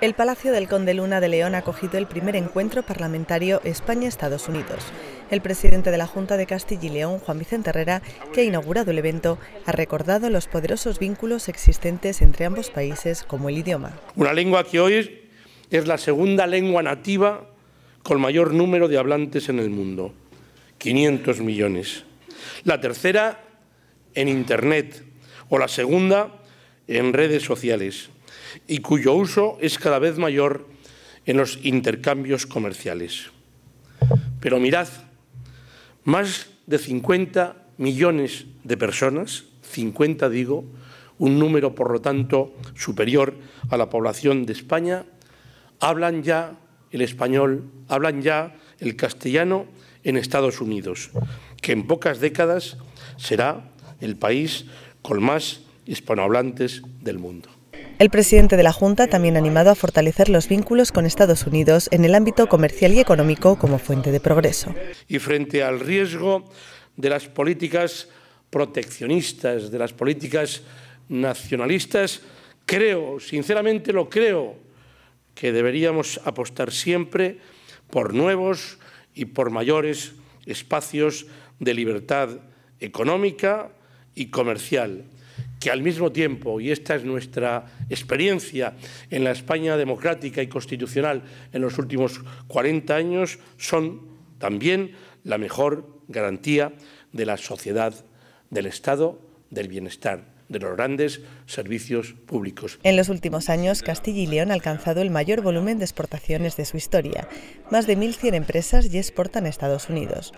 El Palacio del Conde Luna de León ha acogido el primer encuentro parlamentario España-Estados Unidos. El presidente de la Junta de Castilla y León, Juan Vicente Herrera, que ha inaugurado el evento, ha recordado los poderosos vínculos existentes entre ambos países como el idioma. Una lengua que hoy es la segunda lengua nativa con mayor número de hablantes en el mundo, 500 millones. La tercera en Internet o la segunda en redes sociales y cuyo uso es cada vez mayor en los intercambios comerciales. Pero mirad, más de 50 millones de personas, 50 digo, un número por lo tanto superior a la población de España, hablan ya el español, hablan ya el castellano en Estados Unidos, que en pocas décadas será el país con más hispanohablantes del mundo. El presidente de la Junta también ha animado a fortalecer los vínculos con Estados Unidos en el ámbito comercial y económico como fuente de progreso. Y frente al riesgo de las políticas proteccionistas, de las políticas nacionalistas, creo, sinceramente lo creo, que deberíamos apostar siempre por nuevos y por mayores espacios de libertad económica y comercial que al mismo tiempo, y esta es nuestra experiencia en la España democrática y constitucional en los últimos 40 años, son también la mejor garantía de la sociedad, del Estado, del bienestar de los grandes servicios públicos. En los últimos años, Castilla y León ha alcanzado el mayor volumen de exportaciones de su historia. Más de 1.100 empresas ya exportan a Estados Unidos.